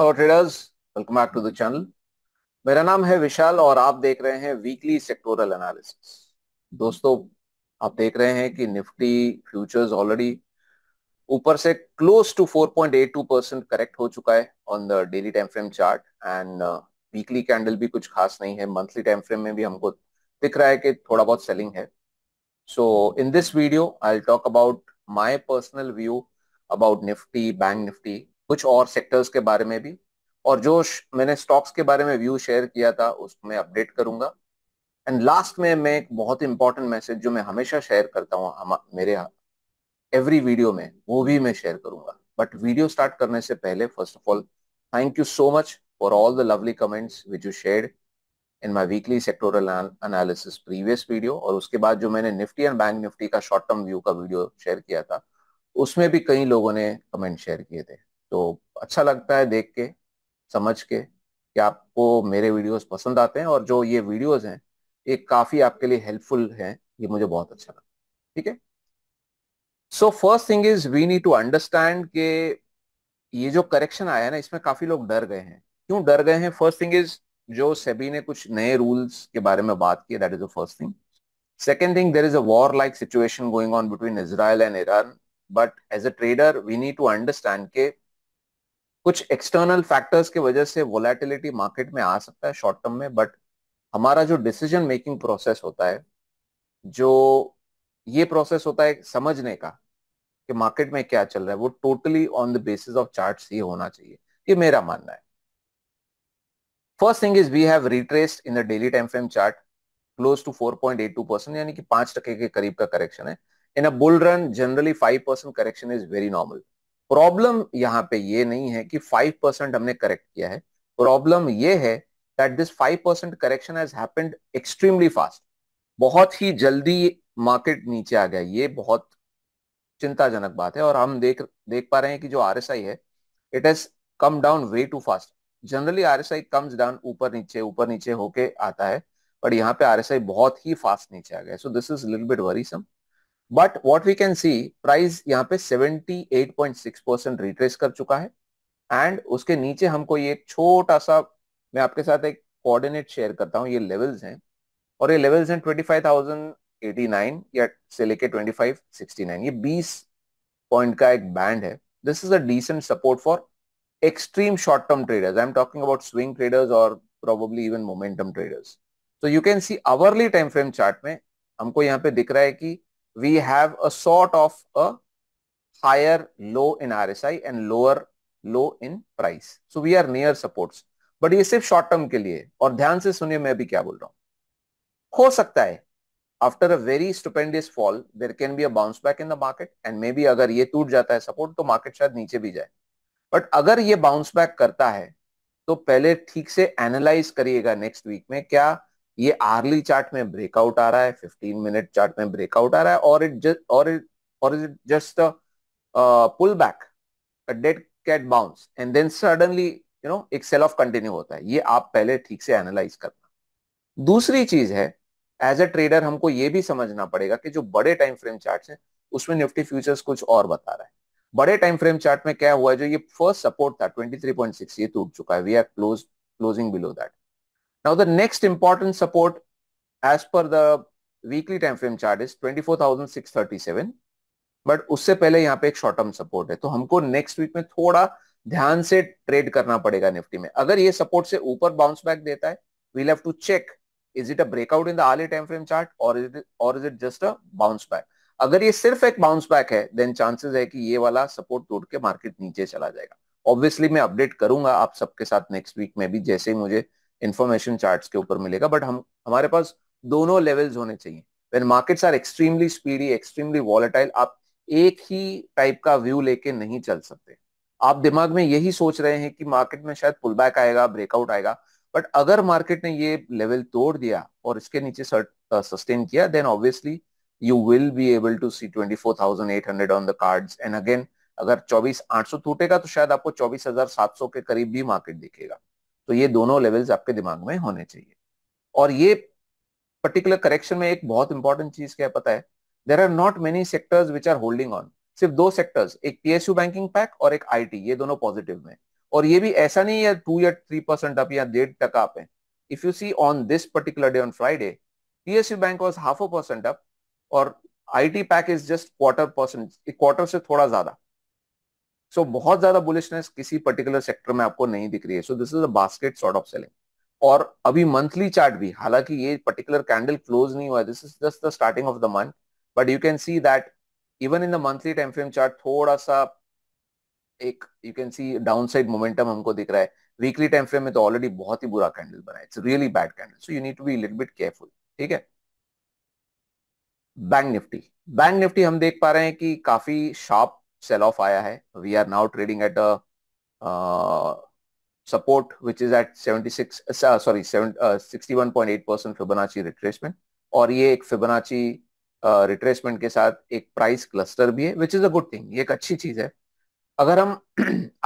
Hello traders welcome back to the channel मेरा नाम है विशाल और आप देख रहे हैं वीकली सेक्टोरल एनालिसिस दोस्तों आप देख रहे हैं कि निफ्टी फ्यूचर्स ऑलरेडी ऊपर से क्लोज टू 4.82 परसेंट करेक्ट हो चुका है on the daily time frame chart and weekly candle भी कुछ खास नहीं है मंथली टाइम फ्रेम में भी हमको दिख रहा है कि थोड़ा बहुत सेलिंग है so in this video I talk about my personal view about Nifty bank Nifty कुछ और सेक्टर्स के बारे में भी और जो मैंने स्टॉक्स के बारे में व्यू शेयर किया था मैं अपडेट करूंगा एंड लास्ट में मैं एक बहुत इंपॉर्टेंट मैसेज जो मैं हमेशा शेयर करता हूँ मेरे एवरी वीडियो में वो भी मैं शेयर करूंगा बट वीडियो स्टार्ट करने से पहले first of all thank you so much for all the lovely comments which you share in my weekly sectoral analysis previous video और उसके बाद जो मैंने निफ्टी एंड बैंक निफ्टी का शॉर्ट टर्म व्यू का वीडियो शेयर किया था उसमें भी कई लोगों ने कमेंट शेयर किए थे तो अच्छा लगता है देख के समझ के कि आपको मेरे वीडियोस पसंद आते हैं और जो ये वीडियोस हैं ये काफ़ी आपके लिए हेल्पफुल हैं ये मुझे बहुत अच्छा है ठीक है so first thing is we need to understand के ये जो करेक्शन आया ना इसमें काफ़ी लोग डर गए हैं क्यों डर गए हैं फर्स्ट थिंग इज जो सेबी ने कुछ नए रूल्स के बारे में बात की that is the first thing second thing there is a war like situation going on between Israel and Iran but as a trader we need to understand के कुछ एक्सटर्नल फैक्टर्स की वजह से वोलेटिलिटी मार्केट में आ सकता है short term में but हमारा जो डिसीजन मेकिंग प्रोसेस होता है जो ये प्रोसेस होता है समझने का कि मार्केट में क्या चल रहा है वो totally on the basis of chart ही होना चाहिए ये मेरा मानना है first thing is we have retraced in the daily time frame chart close to four point eight two percent यानी कि पांच टके के करीब का करेक्शन है in a bull run generally five percent correction is very normal problem यहाँ पे ये नहीं है कि फाइव परसेंट हमने करेक्ट किया है प्रॉब्लम ये है that this five percent correction has happened extremely fast बहुत ही जल्दी मार्केट नीचे आ गया ये बहुत चिंताजनक बात है और हम देख देख पा रहे हैं कि जो आर है it has come down way too fast generally R S I comes down ऊपर नीचे ऊपर नीचे होके आता है बट यहाँ पे आर बहुत ही फास्ट नीचे आ गया so this is little bit some but what we can see price यहाँ पे 78.6 परसेंट रिट्रेस कर चुका है एंड उसके नीचे हमको ये छोटा सा मैं आपके साथ एक कोऑर्डिनेट शेयर करता हूँ ये लेवल्स हैं और ये लेवल्स हैं 25,089 या से लेके 2569 ये 20 पॉइंट का एक बैंड है this is a decent support for short term traders I am talking about swing traders और प्रोबेबली इवन मोमेंटम ट्रेडर्स तो you can see hourly time frame chart में हमको यहाँ पे दिख रहा है कि we have a sort of a higher low in RSI and lower low in price. So we are near supports. But ये सिर्फ शॉर्ट टर्म के लिए और ध्यान से सुनिए मैं अभी क्या बोल रहा हूं हो सकता है after a very stupendous fall there can be a bounce back in the market and maybe अगर ये टूट जाता है सपोर्ट तो मार्केट शायद नीचे भी जाए बट अगर ये बाउंस बैक करता है तो पहले ठीक से एनालाइज करिएगा नेक्स्ट वीक में क्या ये आर्ली चार्ट में ब्रेकआउट आ रहा है 15 मिनट चार्ट में ब्रेकआउट आ रहा है और इट और इट और it just pull back dead cat bounce and then suddenly you know एक सेल ऑफ कंटिन्यू होता है ये आप पहले ठीक से एनालाइज करना दूसरी चीज है एज अ ट्रेडर हमको ये भी समझना पड़ेगा कि जो बड़े टाइम फ्रेम चार्ट है उसमें निफ्टी फ्यूचर्स कुछ और बता रहा है बड़े टाइम फ्रेम चार्ट में क्या हुआ है जो ये फर्स्ट सपोर्ट था 23.6 ये टूट चुका है we are close closing below that Now the next important support as per the weekly time frame chart is 24,637 But उससे पहले यहाँ पे एक शॉर्ट टर्म सपोर्ट है तो हमको नेक्स्ट वीक में थोड़ा ध्यान से ट्रेड करना पड़ेगा निफ्टी में अगर ये सपोर्ट से ऊपर बाउंस बैक देता है we'll have to check is it a breakout in the early time frame chart और इज इट और is it just a bounce back अगर ये सिर्फ एक बाउंस बैक है देन चांसेस है कि ये वाला सपोर्ट तोड़ के मार्केट नीचे चला जाएगा ऑब्वियसली मैं अपडेट करूंगा आप सबके साथ नेक्स्ट वीक में भी जैसे ही मुझे इन्फॉर्मेशन चार्ट्स के ऊपर मिलेगा बट हम हमारे पास दोनों लेवल्स होने चाहिए when markets are extremely speedy extremely volatile आप एक ही टाइप का व्यू लेके नहीं चल सकते आप दिमाग में यही सोच रहे हैं कि मार्केट में शायद पुल बैक आएगा ब्रेकआउट आएगा बट अगर मार्केट ने ये लेवल तोड़ दिया और इसके नीचे सस्टेन uh, किया then obviously you will be able to see hundred on the cards and again अगर चौबीस सौ टूटेगा तो शायद आपको सौ के करीब भी मार्केट दिखेगा तो ये दोनों लेवल्स आपके दिमाग में होने चाहिए और ये पर्टिकुलर करेक्शन में एक बहुत इंपॉर्टेंट चीज क्या पता है there are not many sectors which are holding on सिर्फ दो सेक्टर्स एक पीएसयू बैंकिंग पैक और एक आई ये दोनों पॉजिटिव में और ये भी ऐसा नहीं है टू या थ्री परसेंट अप या डेढ़ टका आप है if you see on this particular day on Friday PSU bank was half a percent up और I T pack is just quarter percent quarter से थोड़ा ज्यादा सो so, बहुत ज्यादा बुलिशनेस किसी पर्टिकुलर सेक्टर में आपको नहीं दिख रही है so this is a basket sort of selling और अभी मंथली चार्ट भी हालांकि ये पर्टिकुलर कैंडल क्लोज नहीं हुआ this is just the starting of the month but you can see that even in the monthly time frame chart थोड़ा सा एक you can see down side momentum हमको दिख रहा है वीकली टाइम फ्रेम में तो ऑलरेडी बहुत ही बुरा कैंडल बना है it's really bad candle so you need to be little bit careful ठीक है बैंक निफ्टी बैंक निफ्टी हम देख पा रहे हैं कि काफी शार्प सेल ऑफ आया है we are now trading at a support which is at 76 sorry percent Fibonacci retracement और ये एक फिबोनाची रिट्रेसमेंट uh, के साथ एक प्राइस क्लस्टर भी है which is a good thing ये एक अच्छी चीज है अगर हम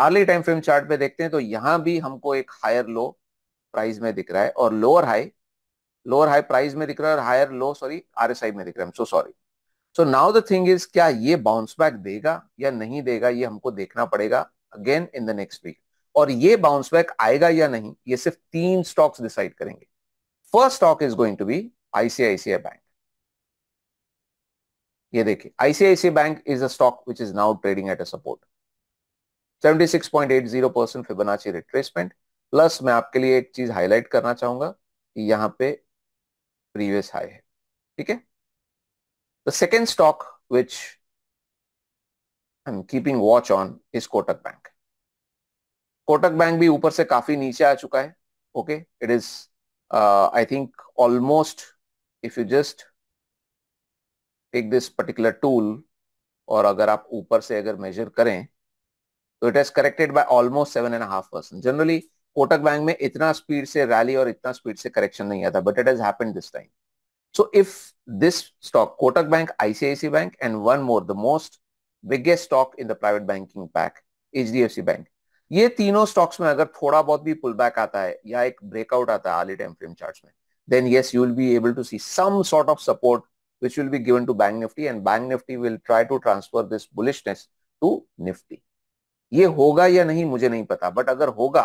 अर्ली टाइम फ्रेम चार्ट पे देखते हैं तो यहां भी हमको एक हायर लो प्राइस में दिख रहा है और lower high lower high price में दिख रहा है और हायर लो सॉरी आरएसआई में दिख रहा है so sorry so now the thing is क्या ये बाउंस बैक देगा या नहीं देगा ये हमको देखना पड़ेगा again in the next week और ये बाउंस बैक आएगा या नहीं ये सिर्फ तीन स्टॉक्स डिसाइड करेंगे first stock is going to be ICICI bank ये देखिए ICICI bank is a stock which is now trading at a support 76.80 percent Fibonacci retracement plus मैं आपके लिए एक चीज हाईलाइट करना चाहूंगा कि यहां पे प्रीवियस हाई है ठीक है The second stock which I'm keeping watch on is Kotak Bank. Kotak Bank भी ऊपर से काफी नीचे आ चुका है okay it is I think almost if you just take this particular tool और अगर आप ऊपर से अगर मेजर करें तो it has corrected by almost seven and half percent generally Kotak bank में इतना स्पीड से रैली और इतना स्पीड से करेक्शन नहीं आता but it has happened this time So if this stock, Kotak Bank, ICICI Bank, and one more, the most biggest stock in the private banking pack, HDFC Bank. ये तीनों stocks में अगर थोड़ा बहुत भी पुल बैक आता है या एक ब्रेकआउट आता है आले टाइम फ्रेम चार्ट में then yes you will be able to see some sort of support which will be given to bank Nifty and bank Nifty will try to transfer this bullishness to Nifty ये होगा या नहीं मुझे नहीं पता but अगर होगा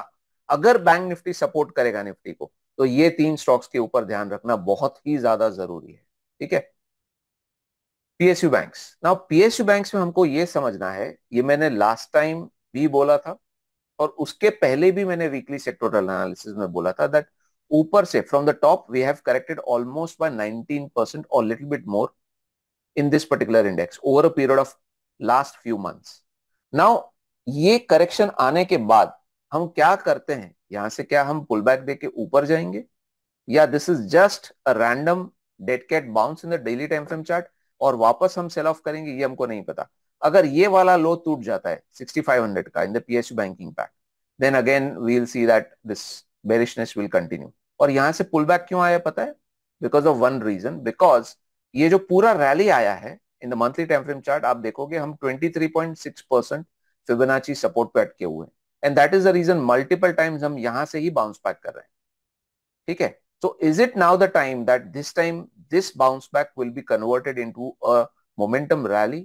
अगर बैंक निफ्टी सपोर्ट करेगा निफ्टी को तो ये तीन स्टॉक्स के ऊपर ध्यान रखना बहुत ही ज्यादा जरूरी है ठीक है PSU banks now PSU banks में हमको ये समझना है ये मैंने लास्ट टाइम भी बोला था और उसके पहले भी मैंने वीकली सेक्टोरल एनालिसिस में बोला था दैट ऊपर से from the top we have corrected almost by 19 percent और little bit more in this particular index over a period of last few months now ये करेक्शन आने के बाद हम क्या करते हैं यहां से क्या हम पुल बैक देके ऊपर जाएंगे या this is just a random dead cat bounce in the daily time frame chart और वापस हम सेल ऑफ करेंगे ये हमको नहीं पता अगर ये वाला लो टूट जाता है 6500 का in the PSU banking pack then again we will see that this bearishness will continue और यहां से पुल बैक क्यों आया पता है because of one reason because ये जो पूरा रैली आया है in the monthly time frame chart आप देखोगे हम 23.6 परसेंट फिबोनाची सपोर्ट पे अटके हुए हैं and that is the reason multiple times हम यहां से ही बाउंस बैक कर रहे हैं ठीक है so is it now the time that this time this bounce back will be converted into a momentum rally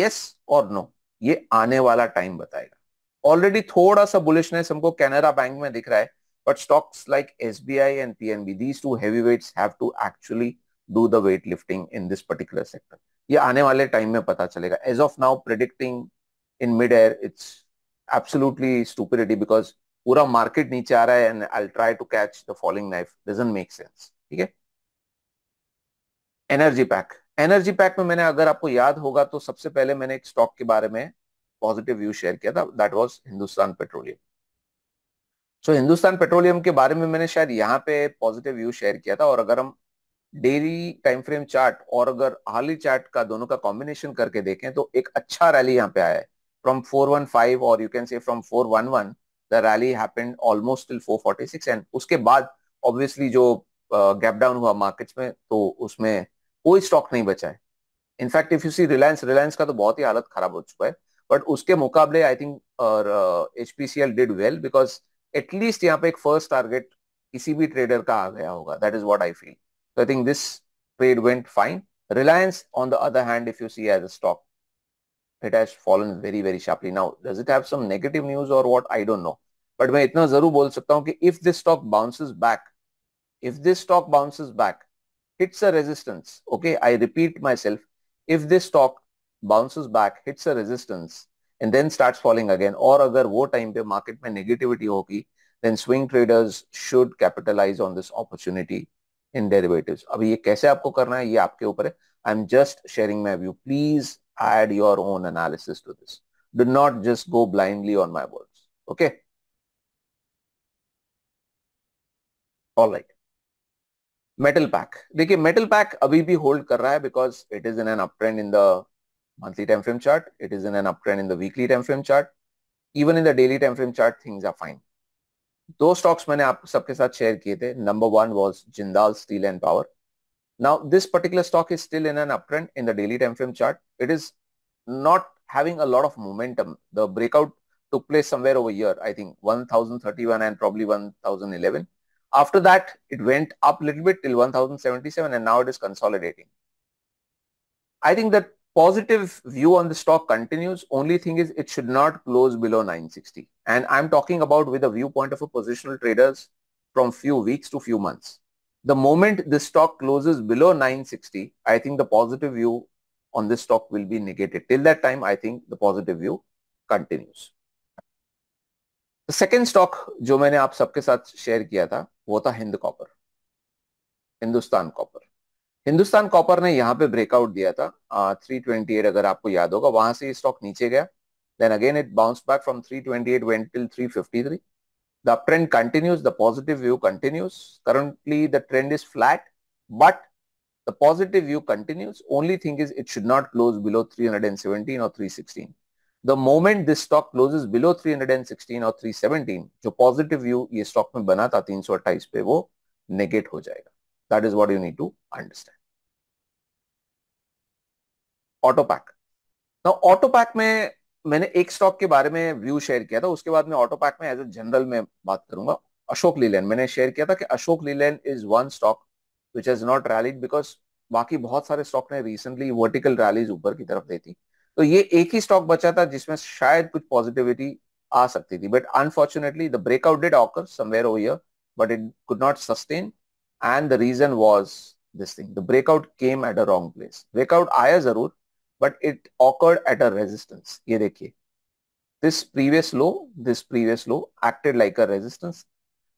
yes or no ये आने वाला टाइम बताएगा ऑलरेडी थोड़ा सा बुलिशनेस हमको कैनरा बैंक में दिख रहा है but stocks like S B I and P N B these two heavy weights have to actually do the weight lifting in this particular sector ये आने वाले टाइम में पता चलेगा as of now predicting in mid air it's absolutely stupidity because पूरा market नीचे आ रहा है and I try to catch the falling knife doesn't make sense ठीक है एनर्जी पैक एनर्जी पैक में मैंने अगर आपको याद होगा तो सबसे पहले मैंने एक स्टॉक के बारे में पॉजिटिव व्यू शेयर किया था that was Hindustan Petroleum so Hindustan Petroleum के बारे में मैंने शायद यहाँ पे पॉजिटिव व्यू शेयर किया था और अगर हम डेली टाइम फ्रेम चार्ट और अगर हाली चार्ट का दोनों का कॉम्बिनेशन करके देखें तो एक अच्छा रैली यहाँ पे आया है from 415 or you can say from 411 the rally happened almost till 446 and उसके बाद obviously जो गैप uh, डाउन हुआ मार्केट्स में तो उसमें कोई स्टॉक नहीं बचा है in fact if you see Reliance Reliance का तो बहुत ही हालत खराब हो चुका है बट उसके मुकाबले I think H P C L did well because at least यहाँ पे एक फर्स्ट टारगेट किसी भी ट्रेडर का आ गया होगा that is what I feel I think this trade went fine Reliance on the other hand if you see as a stock it has fallen very very sharply. Now, does it have some negative news or what? I don't know. But मैं इतना जरूर बोल सकता हूँ if this stock bounces back, if this stock bounces back, hits a resistance. Okay, I repeat myself. If this stock bounces back, hits a resistance, and then starts falling again, or अगर वो time पे market में negativity होगी, then swing traders should capitalize on this opportunity in derivatives. अब ये कैसे आपको करना है ये आपके ऊपर i I'm just sharing my view. Please add your own analysis to this. Do not just go blindly on my words. Okay? All right. Metal pack. Look, metal pack is hold kar raha hai because it is in an uptrend in the monthly time frame chart. It is in an uptrend in the weekly time frame chart. Even in the daily time frame chart, things are fine. Those stocks I have shared Number one was Jindal Steel and Power. Now, this particular stock is still in an uptrend in the daily time frame chart it is not having a lot of momentum. The breakout took place somewhere over here, I think 1031 and probably 1011. After that, it went up a little bit till 1077 and now it is consolidating. I think that positive view on the stock continues. Only thing is it should not close below 960. And I'm talking about with a viewpoint of a positional traders from few weeks to few months. The moment this stock closes below 960, I think the positive view on this stock will be negated. Till that time, I think the positive view continues. The second stock जो मैंने आप सबके साथ share किया था वो था Hind Copper Hindustan Copper Hindustan Copper ने यहाँ पे ब्रेकआउट दिया था थ्री ट्वेंटी एट अगर आपको याद होगा वहां से ये स्टॉक नीचे गया then again it bounce back from three twenty eight went till three fifty three the uptrend continues, the positive view continues. Currently, the trend is flat, but The positive view continues. Only thing is it should not close below 317 or 316. the moment this stock closes below 316 or 317 jo positive view ye stock mein bana tha 328 pe wo negate ho jayega that is what you need to understand auto pack now auto pack mein मैंने एक stock के बारे में view share किया था उसके बाद में ऑटोपैक में एज ए जनरल में बात करूंगा अशोक लीलैंड मैंने शेयर किया था कि Ashok Leyland is one stock which has not rallied because बाकी बहुत सारे स्टॉक ने रिसेंटली वर्टिकल रैलीज ऊपर की तरफ दी थी तो ये एक ही स्टॉक बचा था जिसमें शायद कुछ पॉजिटिविटी आ सकती थी but unfortunately the breakout did occur somewhere over here but it could not sustain and the reason was this thing the breakout came at a wrong place breakout आया जरूर but it occurred at a resistance ये देखिए this previous low this previous low acted like a resistance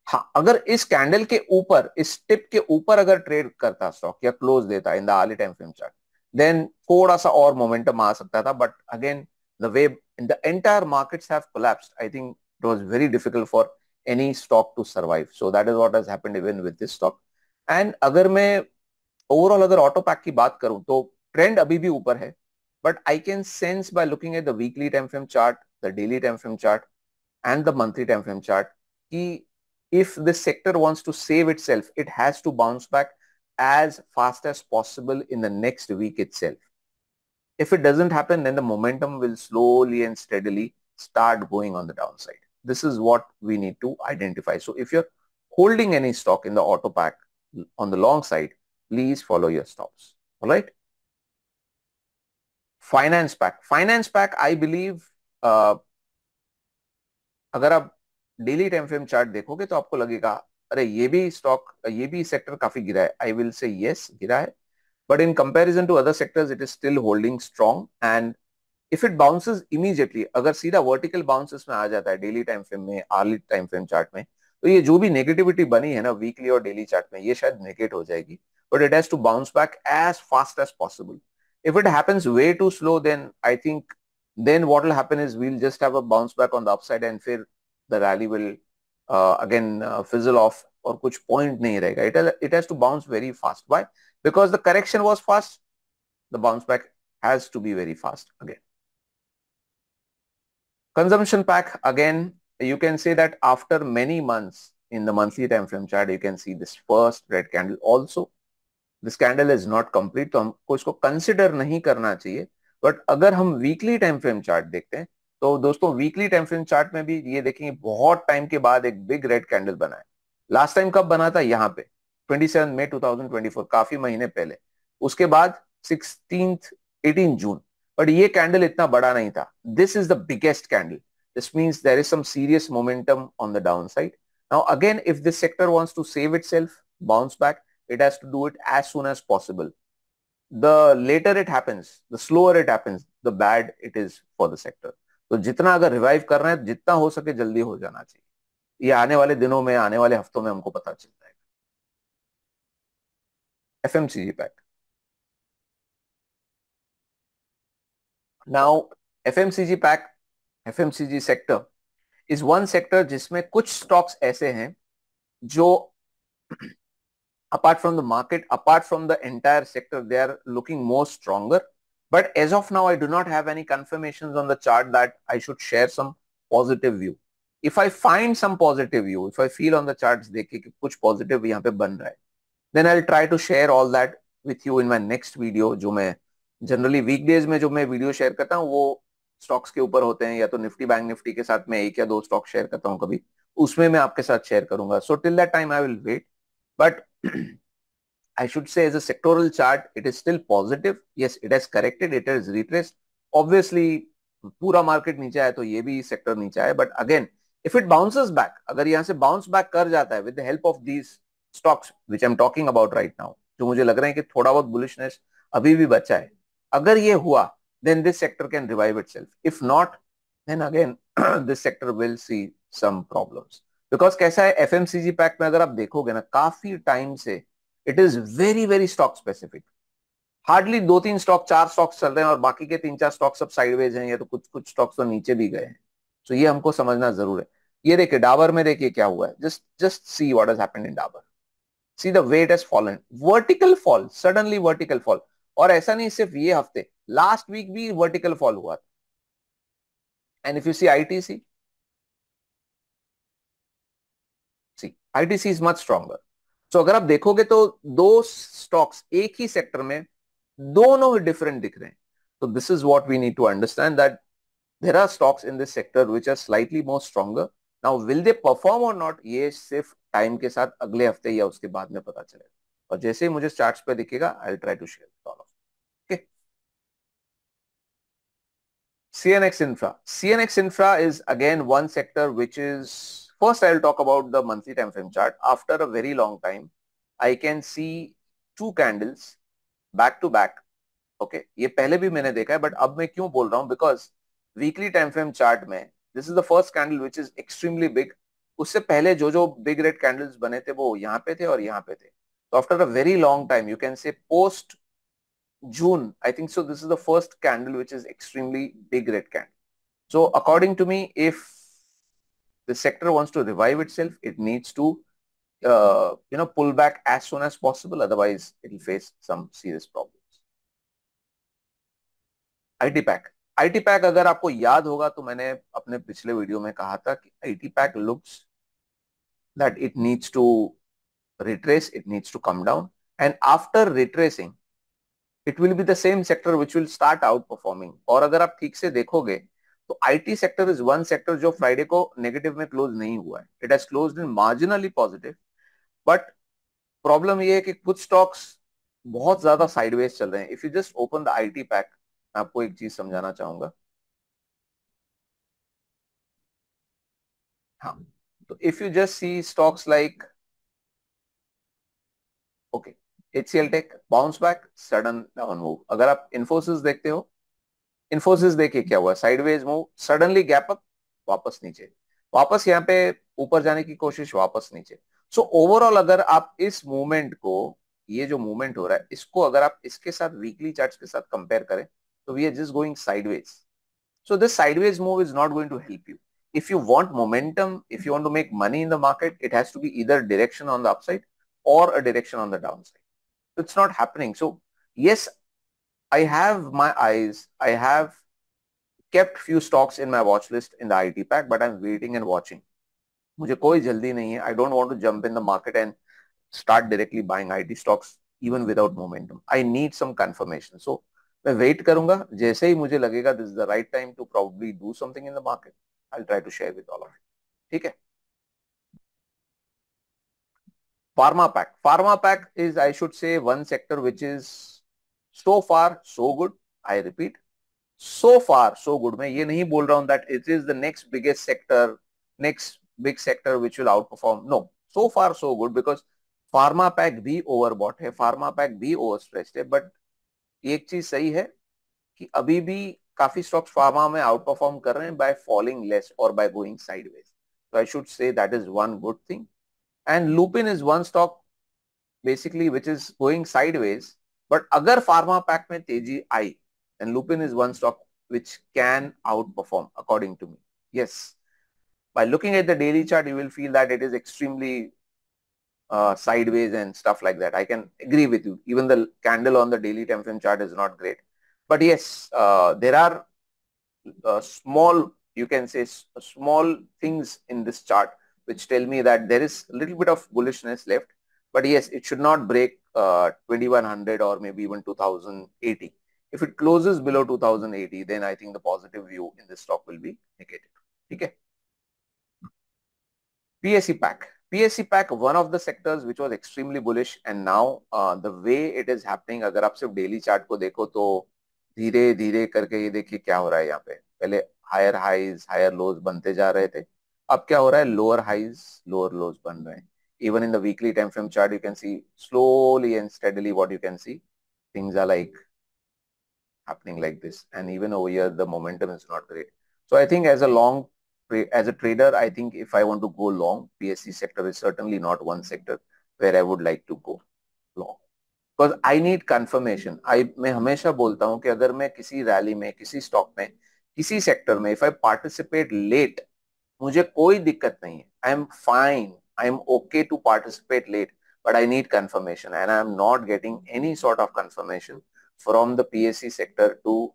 हाँ अगर इस candle के ऊपर इस टिप के ऊपर अगर ट्रेड करता स्टॉक या क्लोज देता in the early time frame chart then थोड़ा सा और मोमेंटम आ सकता था but again the way the entire markets have collapsed i think it was very difficult for any stock to survive so that is what has happened even with this stock and agar main overall agar auto pack ki baat karu to trend abhi bhi upar hai but i can sense by looking at the weekly time frame chart the daily time frame chart and the monthly time frame chart ki if the sector wants to save itself, it has to bounce back as fast as possible in the next week itself. If it doesn't happen, then the momentum will slowly and steadily start going on the downside. This is what we need to identify. So if you're holding any stock in the auto pack on the long side, please follow your stops. All right. Finance pack. Finance pack, I believe, uh, अगर आप daily time frame chart देखोगे तो आपको लगेगा अरे ये भी stock ये भी सेक्टर काफी गिरा है आई विल से यस गिरा है but in comparison to other sectors it is still holding strong and if it bounces immediately अगर सीधा वर्टिकल बाउंसेस में आ जाता है डेली टाइम फ्रेम में आर्ली टाइम फ्रेम चार्ट में तो ये जो भी नेगेटिविटी बनी है ना वीकली और डेली चार्ट में ये शायद नेगेट हो जाएगी but it has to bounce back as fast as possible if it happens way too slow then I think then what will happen is we'll just have a bounce back on the upside and fear the rally will uh, again uh, fizzle off or kuch point nahi rahega. It, has, it has to bounce very fast. Why? Because the correction was fast, the bounce back has to be very fast again. Consumption pack, again, you can say that after many months in the monthly time frame chart, you can see this first red candle also. This candle is not complete, तो हमको इसको consider नहीं करना चाहिए. But अगर हम weekly time frame chart देखते हैं, तो दोस्तों वीकली टाइम फ्रेम चार्ट में भी ये देखेंगे बहुत टाइम के बाद एक बिग रेड कैंडल बना है लास्ट टाइम कब बना था यहाँ पे 27 मई 2024 काफी महीने पहले उसके बाद 16 18 जून बट ये कैंडल इतना बड़ा नहीं था this is the biggest candle this means there is some serious momentum on the down side now again if this sector wants to save itself bounce back it has to do it as soon as possible the later it happens the slower it happens the bad it is for the sector तो जितना अगर revive कर रहे हैं जितना हो सके जल्दी हो जाना चाहिए ये आने वाले दिनों में आने वाले हफ्तों में हमको पता चल जाएगा F M C G pack now F M C G pack F M C G sector is one sector जिसमें कुछ स्टॉक्स ऐसे हैं जो apart from the market apart from the entire sector they are looking more stronger But as of now, I do not have any confirmations on the chart that I should share some positive view. If I find some positive view, if I feel on the charts देखे कि कुछ positive यहाँ पे बन रहा है, then I'll try to share all that with you in my next video जो मैं generally weekdays में जो मैं video share करता हूँ वो stocks के ऊपर होते हैं या तो Nifty Bank Nifty के साथ मैं एक या दो स्टॉक share करता हूँ कभी उसमें मैं आपके साथ share करूंगा So till that time I will wait, but I should say as a sectoral chart, it is still positive. Yes, it has corrected, it has retraced. Obviously, पूरा मार्केट नीचे आया तो ये भी सेक्टर नीचे आया but again if it bounces back अगर यहाँ से बाउंस बैक कर जाता है with the help of these stocks which I am talking about right now जो मुझे लग रहा है कि थोड़ा बहुत बुलिशनेस अभी भी बचा है अगर ये हुआ then this sector can revive itself if not then again this sector will see some problems because कैसा है एफ पैक में अगर आप देखोगे ना काफी टाइम से it is very very stock specific hardly दो तीन स्टॉक चार स्टॉक्स चल रहे हैं और बाकी के तीन चार स्टॉक्स सब साइडवेज हैं या तो कुछ कुछ स्टॉक्स तो नीचे भी गए हैं सो ये हमको समझना जरूर है ये देखिए डाबर में देखिए क्या हुआ है just just see what has happened in Dabur see the weight has fallen vertical fall suddenly vertical fall और ऐसा नहीं सिर्फ ये हफ्ते लास्ट वीक भी वर्टिकल फॉल हुआ था and if you see ITC see ITC is much stronger so अगर आप देखोगे तो दो स्टॉक्स एक ही सेक्टर में दोनों डिफरेंट दिख रहे हैं तो this is what we need to understand that there are stocks in this sector which are slightly more stronger now will they perform और नॉट ये सिर्फ टाइम के साथ अगले हफ्ते या उसके बाद में पता चलेगा और जैसे ही मुझे चार्ट पे दिखेगा I try to share okay CNX Infra. CNX Infra is again one sector which is First, I'll talk about the monthly time frame chart. After a very long time, I can see two candles back to back. Okay, this is the first but now I'm saying this because weekly time frame chart, mein, this is the first candle which is extremely big. Usse pehle jo jo big red candles bane the, wo yahan pe the aur yahan So after a very long time, you can say post June, I think so this is the first candle which is extremely big red candle. So according to me, if the sector wants to revive itself, it needs to, uh, you know, pull back as soon as possible. Otherwise, it will face some serious problems. IT pack. IT pack. If you remember, I तो मैंने अपने पिछले video में IT pack looks that it needs to retrace, it needs to come down. And after retracing, it will be the same sector which will start outperforming. And if you look से तो IT sector is one sector जो Friday को negative में close नहीं हुआ है it has close in marginally positive but problem ये है कि कुछ स्टॉक्स बहुत ज्यादा साइडवेज चल रहे हैं if you just open the IT pack मैं आपको एक चीज समझाना चाहूंगा हाँ तो if you just see stocks like okay HCL Tech bounce back sudden down move अगर आप इन्फोसिस देखते हो इन्फोसिस देखिए क्या हुआ sideways move suddenly gap up वापस नीचे वापस यहाँ पे ऊपर जाने की कोशिश वापस नीचे सो so, ओवरऑल अगर आप इस मूवमेंट को ये जो मूवमेंट हो रहा है इसको अगर आप इसके साथ वीकली चार्ट के साथ कंपेयर करें तो we are just going sideways so this sideways move is not going to help you if you want momentum, if you to make money in the market it has has to be either direction on the upside or a direction on the downside. It's not happening. So yes, I have my eyes. I have kept few stocks in my watch list in the IT pack, but I'm waiting and watching. I don't want to jump in the market and start directly buying IT stocks even without momentum. I need some confirmation. So I wait. Karunga. Jaise hi mujhe lagega, this is the right time to probably do something in the market. I'll try to share with all of you. Okay. Pharma pack. Pharma pack is, I should say, one sector which is so far so good I repeat so far so good मैं ये नहीं बोल रहा हूं that it is the next biggest sector next big sector which will outperform no so far so good because pharma pack भी overbought है pharma pack भी over है बट एक चीज सही है कि अभी भी काफी स्टॉक्स फार्मा में आउट परफॉर्म कर रहे हैं बाय फॉलिंग लेस और by going sideways so i should say that is one good thing and lupin is one stock basically which is going sideways but अगर Pharma pack में तेजी आई and lupin is one stock which can outperform according to me. Yes. By looking at the daily chart, you will feel that it is extremely uh, sideways and stuff like that. I can agree with you. Even the candle on the daily time frame chart is not great. But yes, uh, there are uh, small, you can say uh, small things in this chart which tell me that there is a little bit of bullishness left. But yes, it should not break 2100 or maybe even 2080. If it closes below 2080, then I think the positive view in this stock will be negative. Okay. PSC pack. PSC pack, one of the sectors which was extremely bullish and now uh, the way it is happening, अगर आप सिर्फ daily chart ko dekho, to धीरे धीरे करके ये देखिए क्या हो रहा है यहाँ पे पहले हायर हाइज हायर लोज बनते जा रहे थे अब क्या हो रहा है लोअर हाइज लोअर लोज बन रहे हैं even in the weekly time frame chart, you can see slowly and steadily what you can see. Things are like happening like this. And even over here, the momentum is not great. So I think as a long, as a trader, I think if I want to go long, PSC sector is certainly not one sector where I would like to go long. because I need confirmation. I मैं हमेशा बोलता हूं कि अगर मैं किसी rally में किसी stock में किसी sector में if i participate late mujhe koi दिक्कत नहीं है आई I am okay to participate late, but I need confirmation and I am not getting any sort of confirmation from the PSC sector to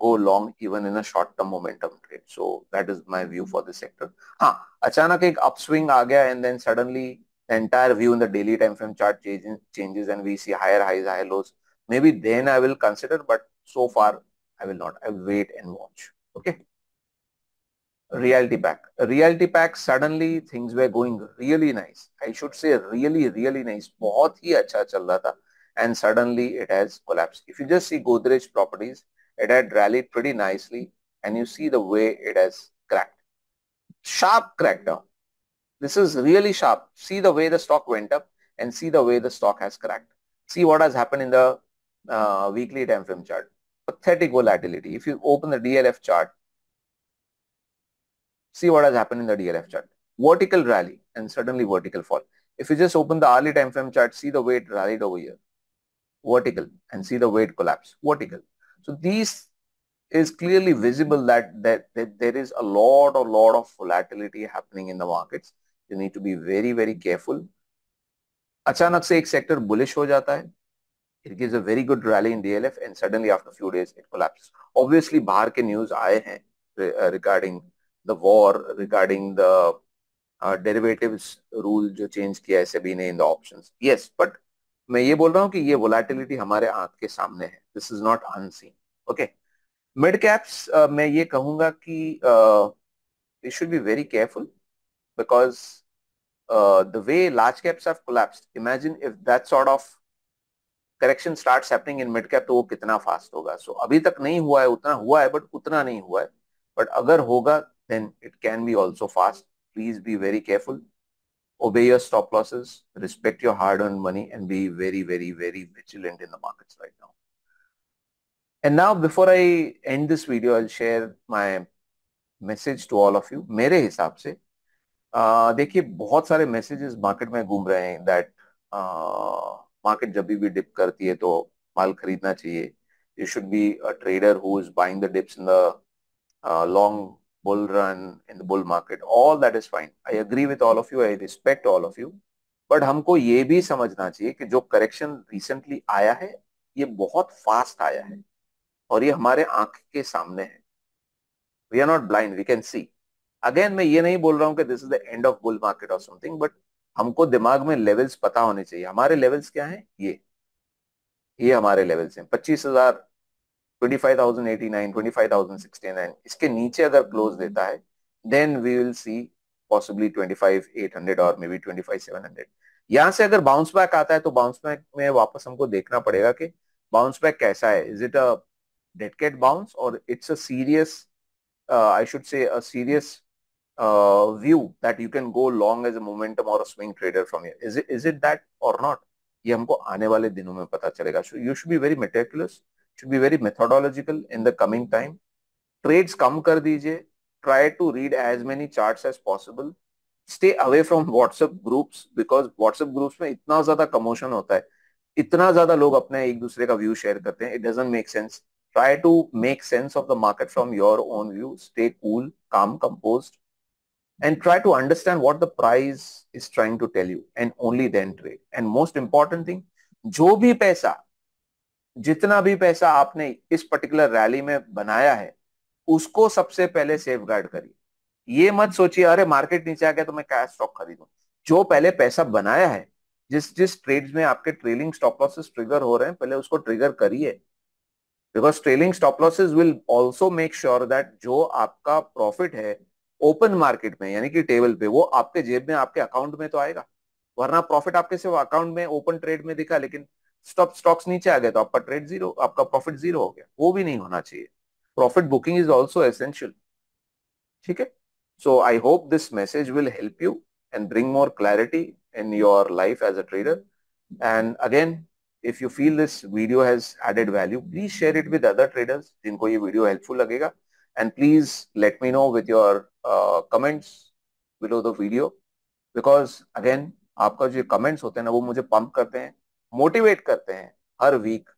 go long even in a short-term momentum trade. So that is my view for the sector. Haan, achanak ek upswing aa gaya and then suddenly the entire view in the daily time frame chart changes, changes and we see higher highs, higher lows. Maybe then I will consider, but so far I will not. I will wait and watch. Okay reality pack reality pack suddenly things were going really nice i should say really really nice bahut hi acha chal raha tha and suddenly it has collapsed if you just see godrej properties it had rallied pretty nicely and you see the way it has cracked sharp crackdown this is really sharp see the way the stock went up and see the way the stock has cracked see what has happened in the uh, weekly time frame chart pathetic volatility if you open the dlf chart See what has happened in the DLF chart. Vertical rally and suddenly vertical fall. If you just open the hourly time frame chart, see the way it rallied over here. Vertical and see the way it collapsed, Vertical. So these is clearly visible that, that, that there is a lot or lot of volatility happening in the markets. You need to be very, very careful. it gives a very good rally in DLF and suddenly after a few days it collapses. Obviously, bahar ke news aaye uh, regarding the war regarding the uh, derivatives rule जो change किया है सेबी ने in the options. Yes, but मैं ये बोल रहा हूँ कि ये volatility हमारे आंख के सामने है. This is not unseen. Okay. Mid caps uh, मैं ये कहूँगा कि uh, they should be very careful because uh, the way large caps have collapsed. Imagine if that sort of correction start happening in mid cap तो वो कितना fast होगा सो so, अभी तक नहीं हुआ है उतना हुआ है बट उतना नहीं हुआ है बट अगर होगा then it can be also fast. Please be very careful. Obey your stop losses, respect your hard-earned money and be very, very, very vigilant in the markets right now. And now before I end this video, I'll share my message to all of you. मेरे हिसाब से देखिए बहुत सारे messages market में घूम रहे हैं that market जब भी dip करती है तो माल खरीदना चाहिए. You should be a trader who is buying the dips in the long bull run, in the bull market, all that is fine. I agree with all of you. I respect all of you. but हमको ये भी समझना चाहिए कि जो correction recently आया है ये बहुत fast आया है और ये हमारे आंख के सामने है we are not blind we can see again मैं ये नहीं बोल रहा हूँ कि this is the end of bull market और समथिंग बट हमको दिमाग में लेवल्स पता होने चाहिए हमारे लेवल्स क्या हैं ये ये हमारे लेवल्स हैं पच्चीस हजार 25,089, 25,069 इसके नीचे अगर क्लोज देता है then we will see possibly 25,800 और मे बी 25,700 यहां से अगर बाउंस बैक आता है तो बाउंस बैक में वापस हमको देखना पड़ेगा कि बाउंस बैक कैसा है is it a dead cat bounce और it's a serious I should say a serious uh, view that you can go long as a momentum or a swing trader from here. Is it is it that or not? ये हमको आने वाले दिनों में पता चलेगा. So you should be very meticulous. should be very methodological in the coming time. Trades come kar dijiye. Try to read as many charts as possible. Stay away from WhatsApp groups because WhatsApp groups में इतना ज्यादा commotion होता है. इतना ज्यादा लोग अपने एक दूसरे का view share करते हैं. It doesn't make sense. Try to make sense of the market from your own view. Stay cool, calm, composed. and try to understand what the price is trying to tell you and only then trade and most important thing जो भी पैसा जितना भी पैसा आपने इस particular rally में बनाया है उसको सबसे पहले सेफ गार्ड करिए ये मत सोचिए अरे मार्केट नीचे आ गया तो मैं क्या स्टॉक खरीदू जो पहले पैसा बनाया है जिस जिस ट्रेड्स में आपके ट्रेलिंग स्टॉप लॉसेस ट्रिगर हो रहे हैं पहले उसको ट्रिगर करिए because trailing stop losses will also make sure that जो आपका प्रॉफिट है ओपन मार्केट में यानी कि टेबल पे वो आपके जेब में आपके अकाउंट में तो आएगा वरना प्रॉफिट आपके सिर्फ अकाउंट में ओपन ट्रेड में दिखा लेकिन स्टॉप स्टॉक्स नीचे आ गए तो आपका ट्रेड जीरो आपका प्रॉफिट जीरो हो गया वो भी नहीं होना चाहिए profit booking is also essential ठीक है so I hope this message will help you and bring more clarity in your life as a trader and again if you feel this video has added value please share it with other traders जिनको ये video helpful लगेगा and please let me know with your comments below the video because again आपका जो comments होते हैं ना वो मुझे पंप करते हैं मोटिवेट करते हैं हर week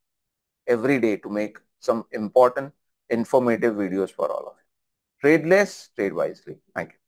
every day to make some important informative videos for all of trade less trade wisely thank you